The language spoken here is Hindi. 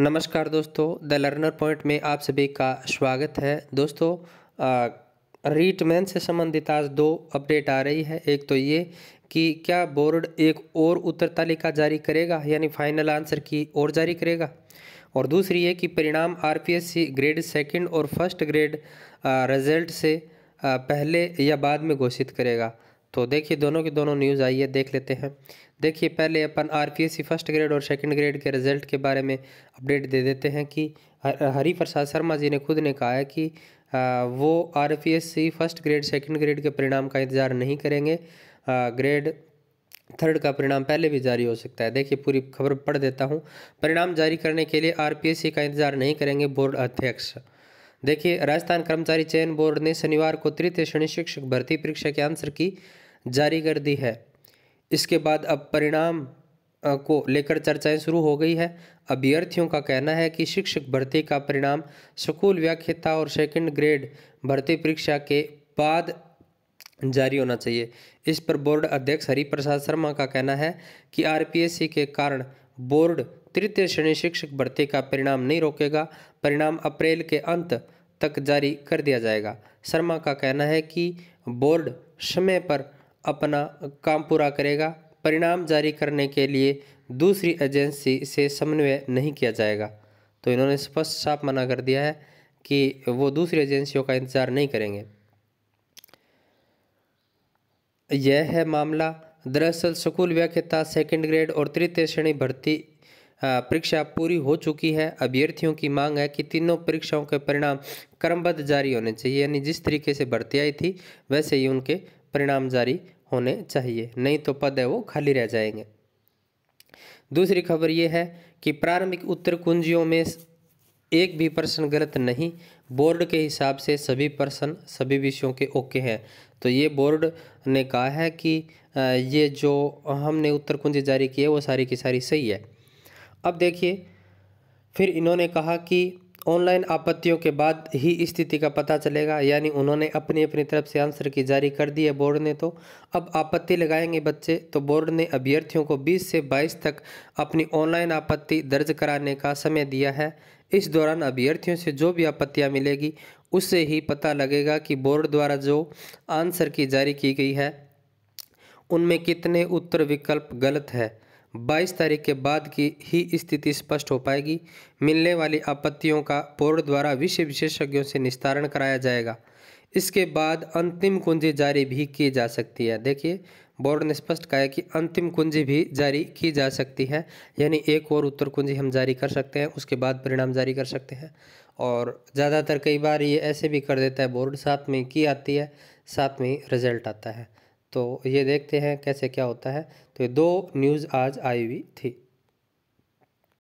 नमस्कार दोस्तों द लर्नर पॉइंट में आप सभी का स्वागत है दोस्तों रीट मैन से संबंधित आज दो अपडेट आ रही है एक तो ये कि क्या बोर्ड एक और उत्तर तालिका जारी करेगा यानी फाइनल आंसर की और जारी करेगा और दूसरी ये कि परिणाम आरपीएससी ग्रेड सेकंड और फर्स्ट ग्रेड रिजल्ट से पहले या बाद में घोषित करेगा तो देखिए दोनों की दोनों न्यूज़ आई है देख लेते हैं देखिए पहले अपन R P S C first grade और सेकंड ग्रेड के रिजल्ट के बारे में अपडेट दे देते हैं कि हरी प्रसाद शर्मा जी ने खुद ने कहा है कि वो R P S C first grade second grade के परिणाम का इंतज़ार नहीं करेंगे ग्रेड थर्ड का परिणाम पहले भी जारी हो सकता है देखिए पूरी खबर पढ़ देता हूँ परिणाम जारी करने के लिए आर का इंतजार नहीं करेंगे बोर्ड अध्यक्ष देखिए राजस्थान कर्मचारी चयन बोर्ड ने शनिवार को तृतीय श्रेणी शिक्षक भर्ती परीक्षा के आंसर की जारी कर दी है इसके बाद अब परिणाम को लेकर चर्चाएं शुरू हो गई है अभ्यर्थियों का कहना है कि शिक्षक भर्ती का परिणाम स्कूल व्याख्याता और सेकंड ग्रेड भर्ती परीक्षा के बाद जारी होना चाहिए इस पर बोर्ड अध्यक्ष हरिप्रसाद शर्मा का कहना है कि आरपीएससी के कारण बोर्ड तृतीय श्रेणी शिक्षक भर्ती का परिणाम नहीं रोकेगा परिणाम अप्रैल के अंत तक जारी कर दिया जाएगा शर्मा का कहना है कि बोर्ड समय पर अपना काम पूरा करेगा परिणाम जारी करने के लिए दूसरी एजेंसी से समन्वय नहीं किया जाएगा तो इन्होंने स्पष्ट साफ मना कर दिया है कि वो दूसरी एजेंसियों का इंतज़ार नहीं करेंगे यह है मामला दरअसल स्कूल व्याख्यता सेकेंड ग्रेड और तृतीय श्रेणी भर्ती परीक्षा पूरी हो चुकी है अभ्यर्थियों की मांग है कि तीनों परीक्षाओं के परिणाम क्रमबद्ध जारी होने चाहिए यानी जिस तरीके से भर्ती आई थी वैसे ही उनके परिणाम जारी होने चाहिए नहीं तो पद है वो खाली रह जाएंगे दूसरी खबर ये है कि प्रारंभिक उत्तर कुंजियों में एक भी प्रश्न गलत नहीं बोर्ड के हिसाब से सभी प्रश्न सभी विषयों के ओके हैं तो ये बोर्ड ने कहा है कि ये जो हमने उत्तर कुंजी जारी किए वो सारी की सारी सही है अब देखिए फिर इन्होंने कहा कि ऑनलाइन आपत्तियों के बाद ही स्थिति का पता चलेगा यानी उन्होंने अपनी अपनी तरफ से आंसर की जारी कर दी है बोर्ड ने तो अब आपत्ति लगाएंगे बच्चे तो बोर्ड ने अभ्यर्थियों को 20 से 22 तक अपनी ऑनलाइन आपत्ति दर्ज कराने का समय दिया है इस दौरान अभ्यर्थियों से जो भी आपत्तियां मिलेगी उससे ही पता लगेगा कि बोर्ड द्वारा जो आंसर की जारी की गई है उनमें कितने उत्तर विकल्प गलत है 22 तारीख के बाद की ही स्थिति स्पष्ट हो पाएगी मिलने वाली आपत्तियों का बोर्ड द्वारा विषय विशेषज्ञों से निस्तारण कराया जाएगा इसके बाद अंतिम कुंजी जारी भी की जा सकती है देखिए बोर्ड ने स्पष्ट कहा है कि अंतिम कुंजी भी जारी की जा सकती है यानी एक और उत्तर कुंजी हम जारी कर सकते हैं उसके बाद परिणाम जारी कर सकते हैं और ज़्यादातर कई बार ये ऐसे भी कर देता है बोर्ड साथ में की आती है साथ में रिजल्ट आता है तो ये देखते हैं कैसे क्या होता है तो ये दो न्यूज़ आज आई हुई थी